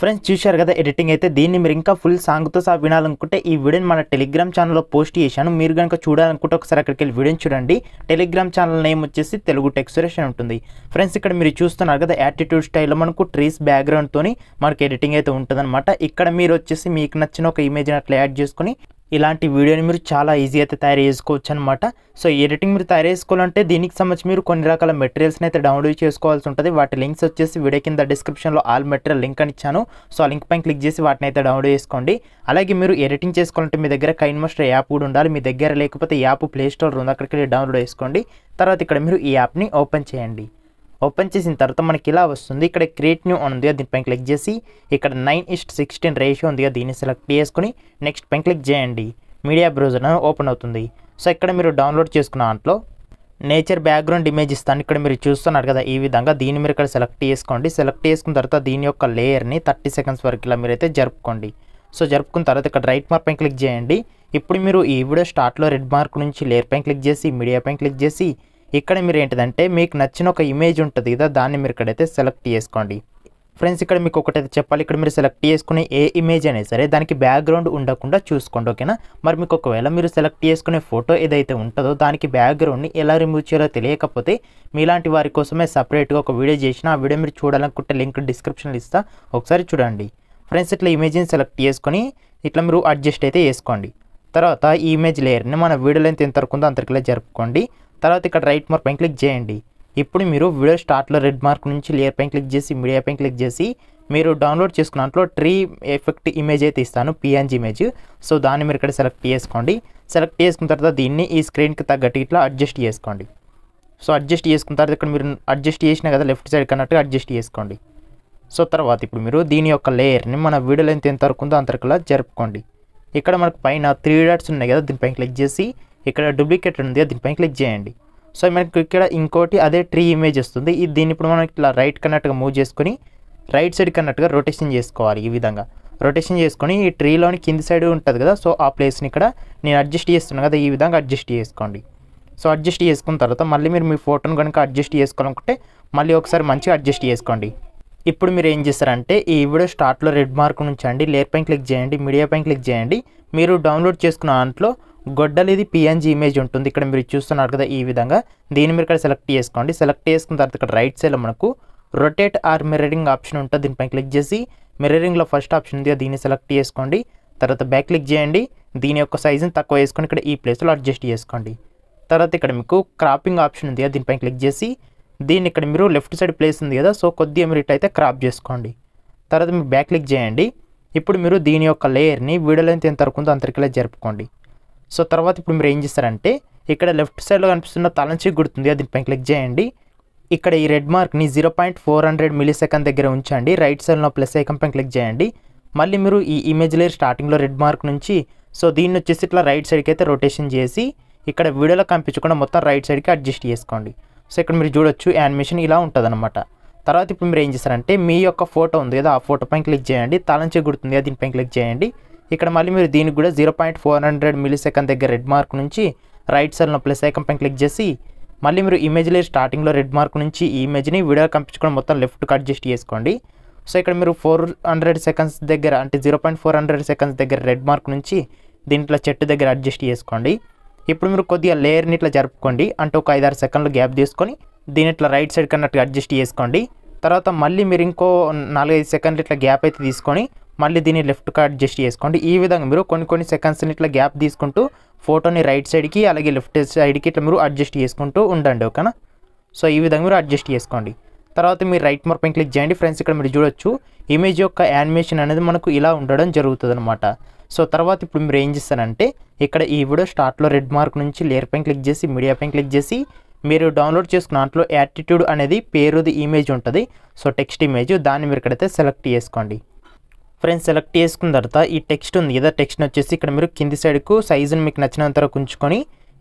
friends చూశారు కదా editing అయితే దీన్ని మీరు ఇంకా ఫుల్ సాంగ్తో సహా వినాలనుకుంటే ఈ వీడియోని మన టెలిగ్రామ్ ఛానల్లో పోస్ట్ చేశాను మీరు కనుక చూడాలనుకుంటే ఒకసారి అక్కడికి వెళ్ళి వీడియోని చూడండి టెలిగ్రామ్ ఛానల్ నేమ్ వచ్చేసి తెలుగు టెక్స్టరేషన్ ఉంటుంది ఫ్రెండ్స్ ఇక్కడ మీరు చూస్తున్నారు కదా యాటిట్యూడ్ స్టైల్లో మనకు ట్రీస్ బ్యాక్గ్రౌండ్తో మనకి ఎడిటింగ్ అయితే ఉంటుందన్నమాట ఇక్కడ మీరు వచ్చేసి మీకు నచ్చిన ఒక ఇమేజ్ని అట్లా యాడ్ చేసుకుని ఇలాంటి వీడియోని మీరు చాలా ఈజీ అయితే తయారు చేసుకోవచ్చు అనమాట సో ఎడిటింగ్ మీరు తయారు చేసుకోవాలంటే దీనికి సంబంధించి మీరు కొన్ని రకాల మెటీరియల్స్ని అయితే డౌన్లోడ్ చేసుకోవాల్సి ఉంటుంది వాటి లింక్స్ వచ్చేసి వీడియో కింద డిస్క్రిప్షన్లో ఆల్ మెటీరియల్ లింక్ అని ఇచ్చాను సో ఆ లింక్ పైన క్లిక్ చేసి వాటిని అయితే డౌన్లోడ్ చేసుకోండి అలాగే మీరు ఎడిటింగ్ చేసుకోవాలంటే మీ దగ్గర కైన్ మాస్టర్ యాప్ కూడా ఉండాలి మీ దగ్గర లేకపోతే యాప్ ప్లే స్టోర్ ఉంది అక్కడికి వెళ్ళి డౌన్లోడ్ చేసుకోండి తర్వాత ఇక్కడ మీరు ఈ యాప్ని ఓపెన్ చేయండి ఓపెన్ చేసిన తర్వాత మనకి ఇలా వస్తుంది ఇక్కడ క్రియేట్ న్యూ అని ఉందిగా దీనిపైన క్లిక్ చేసి ఇక్కడ నైన్ ఇస్ట్ సిక్స్టీన్ రేషియో ఉందిగా దీన్ని సెలెక్ట్ చేసుకుని నెక్స్ట్ పైన క్లిక్ చేయండి మీడియా బ్రౌజర్ ఓపెన్ అవుతుంది సో ఇక్కడ మీరు డౌన్లోడ్ చేసుకున్న దాంట్లో నేచర్ బ్యాక్గ్రౌండ్ ఇమేజ్ ఇస్తాను ఇక్కడ మీరు చూస్తున్నారు కదా ఈ విధంగా దీన్ని మీరు ఇక్కడ సెలెక్ట్ చేసుకోండి సెలెక్ట్ చేసుకున్న తర్వాత దీని యొక్క లేయర్ని థర్టీ సెకండ్స్ వరకు ఇలా మీరైతే జరుపుకోండి సో జరుపుకున్న తర్వాత ఇక్కడ రైట్ మార్క్ పైన క్లిక్ చేయండి ఇప్పుడు మీరు ఈ వీడియో స్టార్ట్లో రెడ్ మార్క్ నుంచి లేయర్ పైన క్లిక్ చేసి మీడియా పైన క్లిక్ చేసి ఇక్కడ మీరు ఏంటిదంటే మీకు నచ్చిన ఒక ఇమేజ్ ఉంటుంది కదా దాన్ని మీరు ఇక్కడైతే సెలెక్ట్ చేసుకోండి ఫ్రెండ్స్ ఇక్కడ మీకు ఒకటైతే చెప్పాలి ఇక్కడ మీరు సెలెక్ట్ చేసుకునే ఏ ఇమేజ్ అయినా సరే దానికి బ్యాక్గ్రౌండ్ ఉండకుండా చూసుకోండి ఓకేనా మరి మీకు ఒకవేళ మీరు సెలెక్ట్ చేసుకునే ఫోటో ఏదైతే ఉంటుందో దానికి బ్యాక్గ్రౌండ్ని ఎలా రిమూవ్ చేయాలో తెలియకపోతే మీలాంటి వారి కోసమే సపరేట్గా ఒక వీడియో చేసిన ఆ వీడియో మీరు చూడాలనుకుంటే లింక్ డిస్క్రిప్షన్లో ఇస్తా ఒకసారి చూడండి ఫ్రెండ్స్ ఇట్లా ఇమేజ్ని సెలెక్ట్ చేసుకొని ఇట్లా మీరు అడ్జస్ట్ అయితే చేసుకోండి తర్వాత ఈ ఇమేజ్ లేయర్ని మన వీడియోలో ఎంత ఎంత వరకు ఉందో అంతకిలా జరుపుకోండి తర్వాత ఇక్కడ రైట్ మార్క్ పైన క్లిక్ చేయండి ఇప్పుడు మీరు వీడియో స్టార్ట్లో రెడ్ మార్క్ నుంచి లేయర్ పైన క్లిక్ చేసి మీడియా పైన క్లిక్ చేసి మీరు డౌన్లోడ్ చేసుకున్న దాంట్లో ట్రీ ఎఫెక్ట్ ఇమేజ్ అయితే ఇస్తాను పిఎన్జీ ఇమేజ్ సో దాన్ని మీరు ఇక్కడ సెలెక్ట్ చేసుకోండి సెలెక్ట్ చేసుకున్న తర్వాత దీన్ని ఈ స్క్రీన్కి తగ్గట్టు ఇట్లా అడ్జస్ట్ చేసుకోండి సో అడ్జస్ట్ చేసుకున్న తర్వాత ఇక్కడ మీరు అడ్జస్ట్ చేసినా కదా లెఫ్ట్ సైడ్ కన్నట్టుగా అడ్జస్ట్ చేసుకోండి సో తర్వాత ఇప్పుడు మీరు దీని యొక్క లేయర్ని మన వీడియో లెంత్ ఎంత వరకు ఉందో అంతరకలా జరుపుకోండి ఇక్కడ మనకు పైన త్రీ డాట్స్ ఉన్నాయి కదా దీనిపైన క్లిక్ చేసి ఇక్కడ డూప్లికేట్ ఉంది దీనిపైన క్లిక్ చేయండి సో మనకి ఇక్కడ ఇంకోటి అదే ట్రీ ఇమేజ్ వస్తుంది ఇది దీన్ని ఇప్పుడు మనం ఇట్లా రైట్ కన్నట్టుగా మూవ్ చేసుకొని రైట్ సైడ్ కన్నట్టుగా రొటేషన్ చేసుకోవాలి ఈ విధంగా రొటేషన్ చేసుకొని ఈ ట్రీలోని కింది సైడ్ ఉంటుంది కదా సో ఆ ప్లేస్ని ఇక్కడ నేను అడ్జస్ట్ చేస్తున్నాను కదా ఈ విధంగా అడ్జస్ట్ చేసుకోండి సో అడ్జస్ట్ చేసుకున్న తర్వాత మళ్ళీ మీరు మీ ఫోటోను కనుక అడ్జస్ట్ చేసుకోవాలనుకుంటే మళ్ళీ ఒకసారి మంచిగా అడ్జస్ట్ చేసుకోండి ఇప్పుడు మీరు ఏం చేస్తారంటే ఈ వీడియో స్టార్ట్లో రెడ్ మార్క్ నుంచండి లేర్ పైన క్లిక్ చేయండి మీడియా పైన క్లిక్ చేయండి మీరు డౌన్లోడ్ చేసుకున్న దాంట్లో గొడ్డలు ఇది పిఎన్జీ ఇమేజ్ ఉంటుంది ఇక్కడ మీరు చూస్తున్నారు కదా ఈ విధంగా దీన్ని మీరు ఇక్కడ సెలెక్ట్ చేసుకోండి సెలెక్ట్ చేసుకున్న తర్వాత ఇక్కడ రైట్ సైడ్లో మనకు రొటేట్ ఆర్ మిర్రరింగ్ ఆప్షన్ ఉంటుంది దీనిపై క్లిక్ చేసి మిర్రరింగ్లో ఫస్ట్ ఆప్షన్ ఉంది దీన్ని సెలెక్ట్ చేసుకోండి తర్వాత బ్యాక్ క్లిక్ చేయండి దీని యొక్క సైజుని తక్కువ వేసుకొని ఇక్కడ ఈ ప్లేస్లో అడ్జస్ట్ చేసుకోండి తర్వాత ఇక్కడ మీకు క్రాపింగ్ ఆప్షన్ ఉంది దీనిపై క్లిక్ చేసి దీన్ని ఇక్కడ మీరు లెఫ్ట్ సైడ్ ప్లేస్ ఉంది కదా సో కొద్దిగా మీరు అయితే క్రాప్ చేసుకోండి తర్వాత మీరు బ్యాక్ క్లిక్ చేయండి ఇప్పుడు మీరు దీని యొక్క లేయర్ని వీడియోలో ఎంత వరకు ఉందో అంతరికలా జరుపుకోండి సో తర్వాత ఇప్పుడు మీరు ఏం చేస్తారంటే ఇక్కడ లెఫ్ట్ సైడ్లో కనిపిస్తున్న తలంచి గుర్తుంది అది దీనిపై క్లిక్ చేయండి ఇక్కడ ఈ రెడ్ మార్క్ని zero point four hundred millisecond దగ్గర ఉంచండి రైట్ సైడ్లో ప్లస్ ఐకంపై క్లిక్ చేయండి మళ్ళీ మీరు ఈ ఇమేజ్ లేరు స్టార్టింగ్లో రెడ్ మార్క్ నుంచి సో దీన్ని వచ్చేసి ఇట్లా రైట్ సైడ్కి అయితే రొటేషన్ చేసి ఇక్కడ వీడియోలో కనిపించకుండా మొత్తం రైట్ సైడ్కి అడ్జస్ట్ చేసుకోండి సో ఇక్కడ మీరు చూడొచ్చు యానిమేషన్ ఇలా ఉంటుందన్నమాట తర్వాత ఇప్పుడు మీరు ఏం చేస్తారంటే మీ యొక్క ఫోటో ఉంది కదా ఆ ఫోటో పైన క్లిక్ చేయండి తలంచి గుర్తుంది దీనిపైన క్లిక్ చేయండి ఇక్కడ మళ్ళీ మీరు దీనికి కూడా zero point four hundred milli second దగ్గర రెడ్ మార్క్ నుంచి రైట్ సైడ్లో ప్లస్ ఐకన్ పైన క్లిక్ చేసి మళ్ళీ మీరు ఇమేజ్ లేదు స్టార్టింగ్లో రెడ్ మార్క్ నుంచి ఈ ఇమేజ్ని వీడియో కంపించుకొని మొత్తం లెఫ్ట్ కట్ జస్ట్ చేసుకోండి సో ఇక్కడ మీరు ఫోర్ హండ్రెడ్ సెకండ్స్ దగ్గర అంటే zero point four hundred seconds దగ్గర రెడ్ మార్క్ నుంచి దీంట్లో చెట్టు దగ్గర అడ్జస్ట్ చేసుకోండి ఇప్పుడు మీరు కొద్దిగా లేయర్ని ఇట్లా జరుపుకోండి అంటే ఒక ఐదారు సెకండ్లు గ్యాప్ తీసుకొని దీని ఇట్లా రైట్ సైడ్ కన్నట్టుగా అడ్జస్ట్ చేసుకోండి తర్వాత మళ్ళీ మీరు ఇంకో నాలుగైదు సెకండ్లు ఇట్లా గ్యాప్ అయితే తీసుకొని మళ్ళీ దీన్ని లెఫ్ట్ కార్డ్ జస్ట్ చేసుకోండి ఈ విధంగా మీరు కొన్ని కొన్ని సెకండ్స్ని ఇట్లా గ్యాప్ తీసుకుంటూ ఫోటోని రైట్ సైడ్కి అలాగే లెఫ్ట్ సైడ్కి ఇట్లా మీరు అడ్జస్ట్ చేసుకుంటూ ఉండండి ఓకేనా సో ఈ విధంగా మీరు అడ్జస్ట్ చేసుకోండి తర్వాత మీరు రైట్ మార్పైన క్లిక్ చేయండి ఫ్రెండ్స్ ఇక్కడ మీరు చూడొచ్చు ఇమేజ్ యొక్క యానిమేషన్ అనేది మనకు ఇలా ఉండడం జరుగుతుంది అనమాట సో తర్వాత ఇప్పుడు మీరు ఏం చేస్తారంటే ఇక్కడ ఈ వీడియో స్టార్ట్లో రెడ్ మార్క్ నుంచి లేయర్ పైన క్లిక్ చేసి మీడియా పైన క్లిక్ చేసి మీరు డౌన్లోడ్ చేసుకున్న దాంట్లో యాటిట్యూడ్ అనేది పేరుది ఇమేజ్ ఉంటుంది సో టెక్స్ట్ ఇమేజ్ దాన్ని మీరు ఇక్కడైతే సెలెక్ట్ చేసుకోండి ఫ్రెండ్స్ సెలెక్ట్ చేసుకున్న తర్వాత ఈ టెక్స్ట్ ఉంది ఏదో టెక్స్ట్ వచ్చేసి ఇక్కడ మీరు కింది సైడ్కు సైజుని మీకు నచ్చినంత వరకు ఉంచుకొని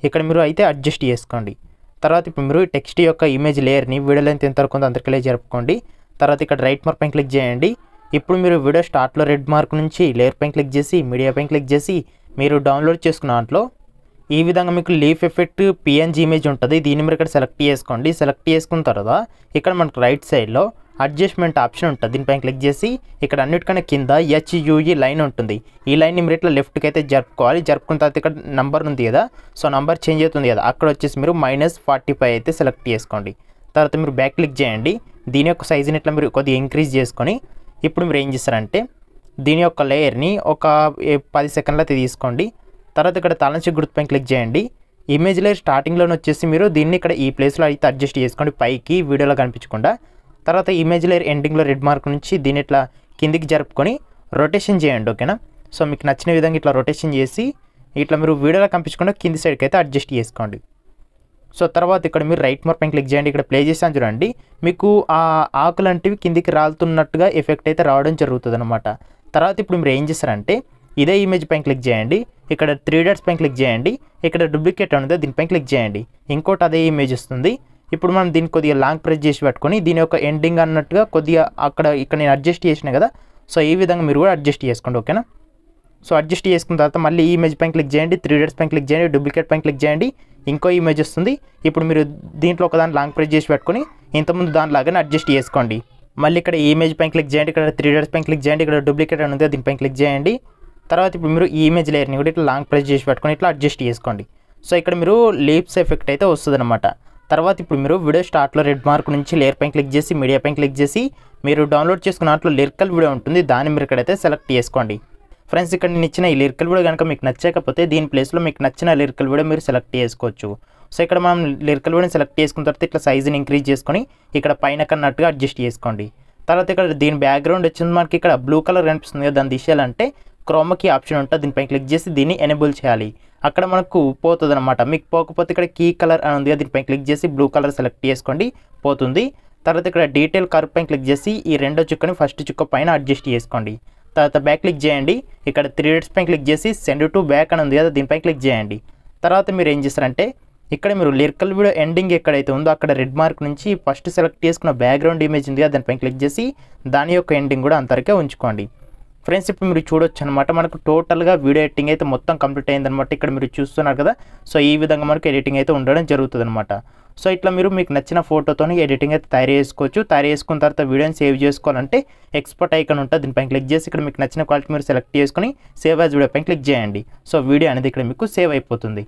ఇక్కడ మీరు అయితే అడ్జస్ట్ చేసుకోండి తర్వాత ఇప్పుడు మీరు టెక్స్ట్ యొక్క ఇమేజ్ లేయర్ని వీడియో లెంత్ ఎంత వరకు అందరికీ జరుపుకోండి తర్వాత ఇక్కడ రైట్ మార్క్ పైన క్లిక్ చేయండి ఇప్పుడు మీరు వీడియో స్టార్ట్లో రెడ్ మార్క్ నుంచి లేయర్ పైన క్లిక్ చేసి మీడియా పైన క్లిక్ చేసి మీరు డౌన్లోడ్ చేసుకున్న దాంట్లో ఈ విధంగా మీకు లీఫ్ ఎఫెక్ట్ పిఎన్జీ ఇమేజ్ ఉంటుంది దీన్ని మీరు ఇక్కడ సెలెక్ట్ చేసుకోండి సెలెక్ట్ చేసుకున్న తర్వాత ఇక్కడ మనకు రైట్ సైడ్లో అడ్జస్ట్మెంట్ ఆప్షన్ ఉంటుంది దీనిపైన క్లిక్ చేసి ఇక్కడ అన్నిటికన్నా కింద హెచ్యుఈ e లైన్ ఉంటుంది ఈ లైన్ని మీరు ఇట్లా లెఫ్ట్కి అయితే జరుపుకోవాలి జరుపుకున్న తర్వాత ఇక్కడ నంబర్ ఉంది కదా సో నంబర్ చేంజ్ అవుతుంది కదా అక్కడ వచ్చేసి మీరు మైనస్ ఫార్టీ ఫైవ్ అయితే సెలెక్ట్ చేసుకోండి తర్వాత మీరు బ్యాక్ క్లిక్ చేయండి దీని యొక్క సైజుని ఇట్లా మీరు కొద్దిగా ఇంక్రీజ్ చేసుకొని ఇప్పుడు మీరు ఏం చేస్తారంటే దీని యొక్క లేయర్ని ఒక పది సెకండ్ల అయితే తీసుకోండి తర్వాత ఇక్కడ తలంచి గుర్తుపై క్లిక్ చేయండి ఇమేజ్ లేయర్ స్టార్టింగ్లోనే వచ్చేసి మీరు దీన్ని ఇక్కడ ఈ ప్లేస్లో అయితే అడ్జస్ట్ చేసుకోండి పైకి వీడియోలో కనిపించకుండా తర్వాత ఇమేజ్ లేర్ ఎండింగ్లో రెడ్ మార్క్ నుంచి దీని ఇట్లా కిందికి జరుపుకొని రొటేషన్ చేయండి ఓకేనా సో మీకు నచ్చిన విధంగా ఇట్లా రొటేషన్ చేసి ఇట్లా మీరు వీడియోలో కంపించకుండా కింది సైడ్కి అయితే అడ్జస్ట్ చేసుకోండి సో తర్వాత ఇక్కడ మీరు రైట్ మోర్ పైన క్లిక్ చేయండి ఇక్కడ ప్లే చేసాను చూడండి మీకు ఆ ఆకులు అంటివి కిందికి రాలుతున్నట్టుగా ఎఫెక్ట్ అయితే రావడం జరుగుతుంది అనమాట తర్వాత ఇప్పుడు మీరు ఏం చేస్తారంటే ఇదే ఇమేజ్ పైన క్లిక్ చేయండి ఇక్కడ త్రీ డాట్స్ పైన క్లిక్ చేయండి ఇక్కడ డూప్లికేట్ ఉంది దీనిపైన క్లిక్ చేయండి ఇంకోటి అదే ఇమేజ్ వస్తుంది ఇప్పుడు మనం దీన్ని కొద్దిగా లాంగ్ ప్రెస్ చేసి పెట్టుకొని దీని యొక్క ఎండింగ్ అన్నట్టుగా కొద్దిగా అక్కడ ఇక్కడ నేను అడ్జస్ట్ చేసిన కదా సో ఈ విధంగా మీరు కూడా అడ్జస్ట్ చేసుకోండి ఓకేనా సో అడ్జస్ట్ చేసుకున్న తర్వాత మళ్ళీ ఇమేజ్ పైన క్లిక్ చేయండి త్రీ డేట్స్ పైన క్లిక్ చేయండి డూప్లికేట్ పైన క్లిక్ చేయండి ఇంకో ఇమేజ్ వస్తుంది ఇప్పుడు మీరు దీంట్లో ఒకదాన్ని లాంగ్ ప్రెస్ చేసి పెట్టుకొని ఇంతకుముందు దానిలాగానే అడ్జస్ట్ చేసుకోండి మళ్ళీ ఇక్కడ ఇమేజ్ పైన క్లిక్ చేయండి ఇక్కడ త్రీ డేట్స్ పైన క్లిక్ చేయండి ఇక్కడ డూప్లికేట్ అని ఉంది దీనిపైన క్లిక్ చేయండి తర్వాత ఇప్పుడు మీరు ఈ ఇమేజ్ లేయర్ని కూడా ఇట్లా లాంగ్ ప్రెస్ చేసి పెట్టుకొని ఇట్లా అడ్జస్ట్ చేసుకోండి సో ఇక్కడ మీరు లీప్స్ ఎఫెక్ట్ అయితే వస్తుంది తర్వాత ఇప్పుడు మీరు వీడియో స్టార్ట్లో రెడ్ మార్క్ నుంచి లేయర్ పైన క్లిక్ చేసి మీడియా పైన క్లిక్ చేసి మీరు డౌన్లోడ్ చేసుకున్న దాంట్లో లిరికల్ వీడియో ఉంటుంది దాన్ని మీరు ఇక్కడైతే సెలెక్ట్ చేసుకోండి ఫ్రెండ్స్ ఇక్కడ నేను ఇచ్చిన ఈ లిరికల్ వీడియో కనుక మీకు నచ్చకపోతే దీని ప్లేస్లో మీకు నచ్చిన లిరికల్ వీడియో మీరు సెలెక్ట్ చేసుకోవచ్చు సో ఇక్కడ మనం లిరికల్ వీడియోని సెలెక్ట్ చేసుకున్న తర్వాత ఇట్లా సైజుని ఇంక్రీజ్ చేసుకొని ఇక్కడ పైన కన్నట్టుగా అడ్జస్ట్ చేసుకోండి తర్వాత ఇక్కడ దీని బ్యాక్గ్రౌండ్ వచ్చింది మనకి ఇక్కడ బ్లూ కలర్ కనిపిస్తుంది కదా దాన్ని తీసేయాలంటే క్రోమకి ఆప్షన్ ఉంటుంది దీనిపై క్లిక్ చేసి దీన్ని ఎనేబుల్ చేయాలి అక్కడ మనకు పోతుంది అనమాట మీకు పోకపోతే ఇక్కడ కీ కలర్ అని ఉంది దీనిపై క్లిక్ చేసి బ్లూ కలర్ సెలెక్ట్ చేసుకోండి పోతుంది తర్వాత ఇక్కడ డీటెయిల్ కర్ పైన క్లిక్ చేసి ఈ రెండో చుక్కని ఫస్ట్ చుక్క పైన అడ్జస్ట్ చేసుకోండి తర్వాత బ్యాక్ క్లిక్ చేయండి ఇక్కడ త్రీ డేట్స్ పైన క్లిక్ చేసి సెండ్ టు బ్యాక్ అని ఉంది కదా దీనిపై క్లిక్ చేయండి తర్వాత మీరు ఏం చేస్తారంటే ఇక్కడ మీరు లిరికల్ వీడియో ఎండింగ్ ఎక్కడైతే ఉందో అక్కడ రెడ్ మార్క్ నుంచి ఫస్ట్ సెలెక్ట్ చేసుకున్న బ్యాక్గ్రౌండ్ ఇమేజ్ ఉంది కదా దానిపై క్లిక్ చేసి దాని యొక్క ఎండింగ్ కూడా అంతరికే ఉంచుకోండి ఫ్రెండ్స్ ఇప్పుడు మీరు చూడొచ్చు అనమాట మనకు టోటల్గా వీడియో ఎడిటింగ్ అయితే మొత్తం కంప్లీట్ అయిందనమాట ఇక్కడ మీరు చూస్తున్నారు కదా సో ఈ విధంగా మనకు ఎడిటింగ్ అయితే ఉండడం జరుగుతుంది అనమాట సో ఇట్లా మీరు మీకు నచ్చిన ఫోటోతో ఎడిటింగ్ అయితే తయారు చేసుకోవచ్చు తయారు చేసుకున్న తర్వాత వీడియోని సేవ్ చేసుకోవాలంటే ఎక్స్పర్ట్ ఐకన్ ఉంటుంది దీనిపైన క్లిక్ చేసి ఇక్కడ మీకు నచ్చిన క్వాలిటీ మీరు సెలెక్ట్ చేసుకుని సేవ్ యాజ్ వీడియో పైన క్లిక్ చేయండి సో వీడియో అనేది ఇక్కడ మీకు సేవ్ అయిపోతుంది